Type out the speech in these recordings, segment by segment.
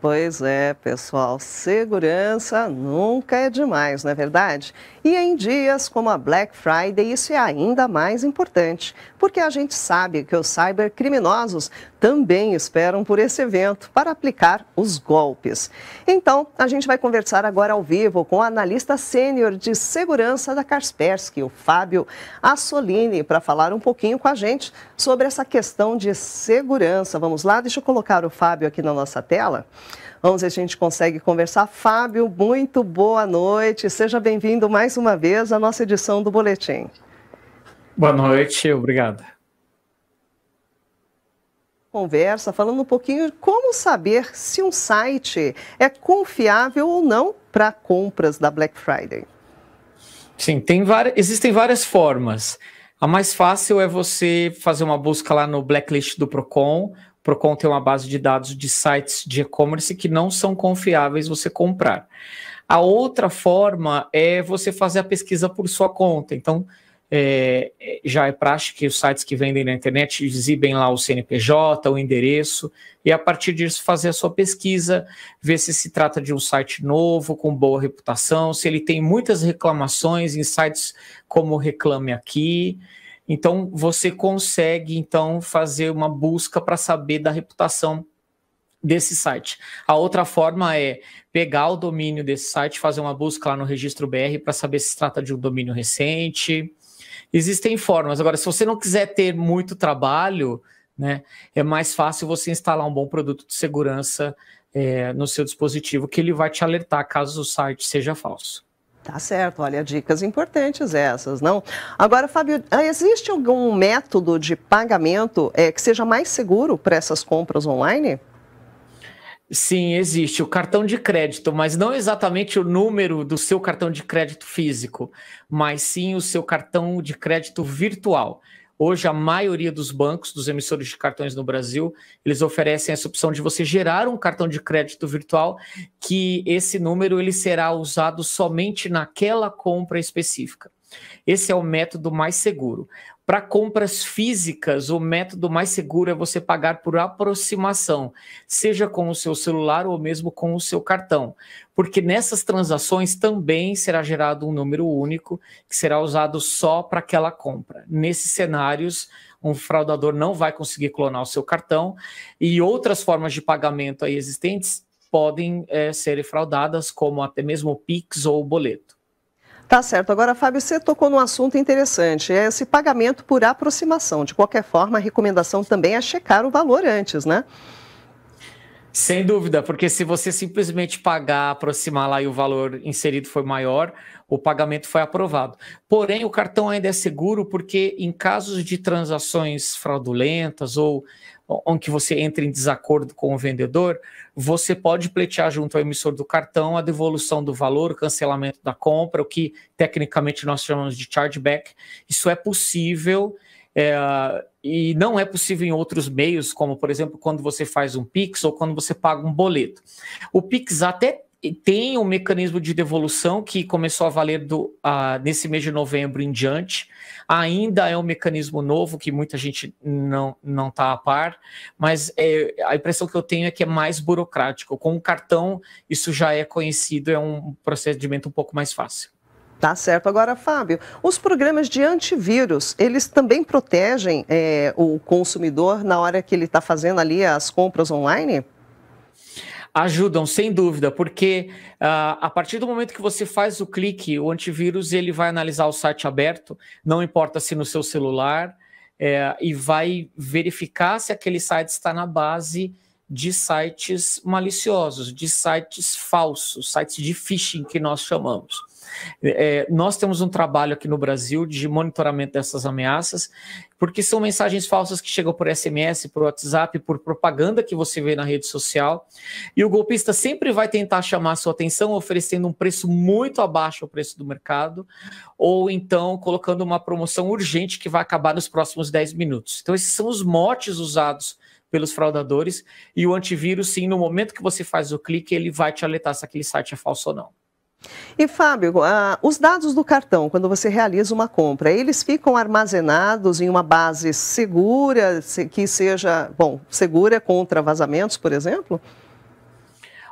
Pois é, pessoal, segurança nunca é demais, não é verdade? E em dias como a Black Friday, isso é ainda mais importante, porque a gente sabe que os cibercriminosos também esperam por esse evento para aplicar os golpes. Então, a gente vai conversar agora ao vivo com o analista sênior de segurança da Kaspersky, o Fábio Assolini, para falar um pouquinho com a gente sobre essa questão de segurança. Vamos lá, deixa eu colocar o Fábio aqui na nossa tela. Vamos ver se a gente consegue conversar. Fábio, muito boa noite. Seja bem-vindo mais uma vez à nossa edição do Boletim. Boa noite, obrigado conversa falando um pouquinho de como saber se um site é confiável ou não para compras da Black Friday. Sim, tem várias, existem várias formas. A mais fácil é você fazer uma busca lá no blacklist do Procon. O Procon tem uma base de dados de sites de e-commerce que não são confiáveis você comprar. A outra forma é você fazer a pesquisa por sua conta. Então, é, é, já é prática que os sites que vendem na internet exibem lá o CNPJ, o endereço, e a partir disso fazer a sua pesquisa, ver se se trata de um site novo, com boa reputação, se ele tem muitas reclamações em sites como Reclame Aqui. Então, você consegue então fazer uma busca para saber da reputação desse site. A outra forma é pegar o domínio desse site, fazer uma busca lá no registro BR para saber se trata de um domínio recente, existem formas. Agora, se você não quiser ter muito trabalho, né, é mais fácil você instalar um bom produto de segurança é, no seu dispositivo, que ele vai te alertar caso o site seja falso. Tá certo, olha, dicas importantes essas, não? Agora, Fábio, ah, existe algum método de pagamento é, que seja mais seguro para essas compras online? Sim, existe o cartão de crédito, mas não exatamente o número do seu cartão de crédito físico, mas sim o seu cartão de crédito virtual. Hoje, a maioria dos bancos, dos emissores de cartões no Brasil, eles oferecem essa opção de você gerar um cartão de crédito virtual, que esse número ele será usado somente naquela compra específica. Esse é o método mais seguro. Para compras físicas, o método mais seguro é você pagar por aproximação, seja com o seu celular ou mesmo com o seu cartão, porque nessas transações também será gerado um número único que será usado só para aquela compra. Nesses cenários, um fraudador não vai conseguir clonar o seu cartão e outras formas de pagamento aí existentes podem é, ser fraudadas, como até mesmo o Pix ou o boleto. Tá certo. Agora, Fábio, você tocou num assunto interessante. É esse pagamento por aproximação. De qualquer forma, a recomendação também é checar o valor antes, né? Sem dúvida, porque se você simplesmente pagar, aproximar lá e o valor inserido foi maior, o pagamento foi aprovado. Porém, o cartão ainda é seguro porque em casos de transações fraudulentas ou onde que você entra em desacordo com o vendedor, você pode pleitear junto ao emissor do cartão a devolução do valor, o cancelamento da compra, o que tecnicamente nós chamamos de chargeback. Isso é possível é, e não é possível em outros meios, como por exemplo quando você faz um Pix ou quando você paga um boleto. O Pix até tem um mecanismo de devolução que começou a valer do, uh, nesse mês de novembro em diante. Ainda é um mecanismo novo que muita gente não não está a par, mas é, a impressão que eu tenho é que é mais burocrático. Com o cartão, isso já é conhecido, é um procedimento um pouco mais fácil. Tá certo. Agora, Fábio, os programas de antivírus, eles também protegem é, o consumidor na hora que ele está fazendo ali as compras online? Ajudam, sem dúvida, porque uh, a partir do momento que você faz o clique, o antivírus ele vai analisar o site aberto, não importa se no seu celular, é, e vai verificar se aquele site está na base de sites maliciosos, de sites falsos, sites de phishing que nós chamamos. É, nós temos um trabalho aqui no Brasil de monitoramento dessas ameaças, porque são mensagens falsas que chegam por SMS, por WhatsApp, por propaganda que você vê na rede social. E o golpista sempre vai tentar chamar sua atenção oferecendo um preço muito abaixo do preço do mercado, ou então colocando uma promoção urgente que vai acabar nos próximos 10 minutos. Então, esses são os motes usados pelos fraudadores. E o antivírus, sim, no momento que você faz o clique, ele vai te alertar se aquele site é falso ou não. E, Fábio, ah, os dados do cartão, quando você realiza uma compra, eles ficam armazenados em uma base segura, que seja, bom, segura contra vazamentos, por exemplo?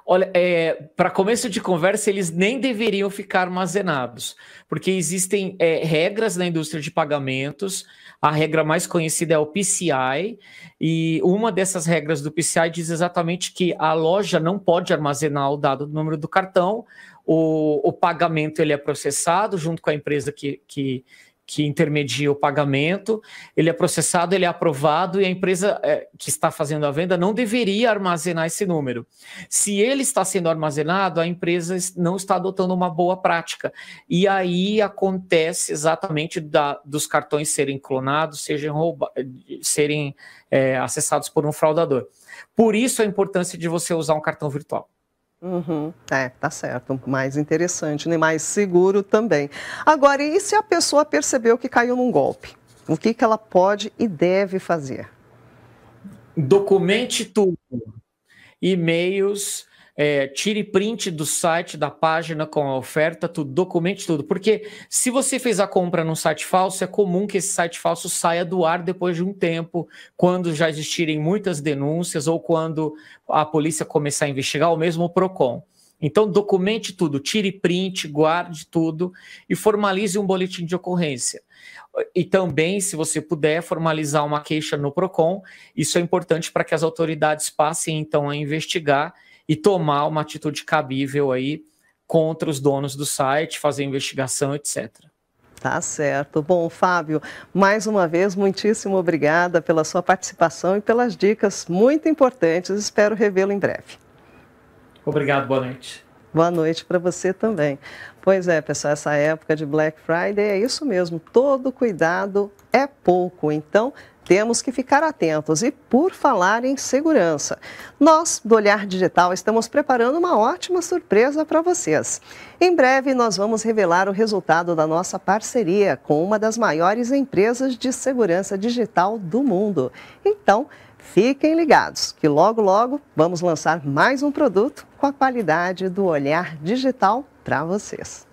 Olha, é, para começo de conversa, eles nem deveriam ficar armazenados, porque existem é, regras na indústria de pagamentos. A regra mais conhecida é o PCI, e uma dessas regras do PCI diz exatamente que a loja não pode armazenar o dado do número do cartão. O, o pagamento ele é processado junto com a empresa que, que que intermedia o pagamento, ele é processado, ele é aprovado e a empresa é, que está fazendo a venda não deveria armazenar esse número. Se ele está sendo armazenado, a empresa não está adotando uma boa prática. E aí acontece exatamente da, dos cartões serem clonados, sejam rouba, serem é, acessados por um fraudador. Por isso a importância de você usar um cartão virtual. Uhum. É, tá certo. Mais interessante, né? mais seguro também. Agora, e se a pessoa percebeu que caiu num golpe? O que, que ela pode e deve fazer? Documente tudo. E-mails, é, tire print do site, da página com a oferta, tudo, documente tudo. Porque se você fez a compra num site falso, é comum que esse site falso saia do ar depois de um tempo, quando já existirem muitas denúncias ou quando a polícia começar a investigar, ou mesmo o PROCON. Então, documente tudo, tire print, guarde tudo e formalize um boletim de ocorrência. E também, se você puder, formalizar uma queixa no PROCON. Isso é importante para que as autoridades passem, então, a investigar e tomar uma atitude cabível aí contra os donos do site, fazer investigação, etc. Tá certo. Bom, Fábio, mais uma vez, muitíssimo obrigada pela sua participação e pelas dicas muito importantes. Espero revê-lo em breve. Obrigado, boa noite. Boa noite para você também. Pois é, pessoal, essa época de Black Friday é isso mesmo. Todo cuidado é pouco. Então, temos que ficar atentos. E por falar em segurança, nós do Olhar Digital estamos preparando uma ótima surpresa para vocês. Em breve, nós vamos revelar o resultado da nossa parceria com uma das maiores empresas de segurança digital do mundo. Então, Fiquem ligados, que logo, logo vamos lançar mais um produto com a qualidade do olhar digital para vocês.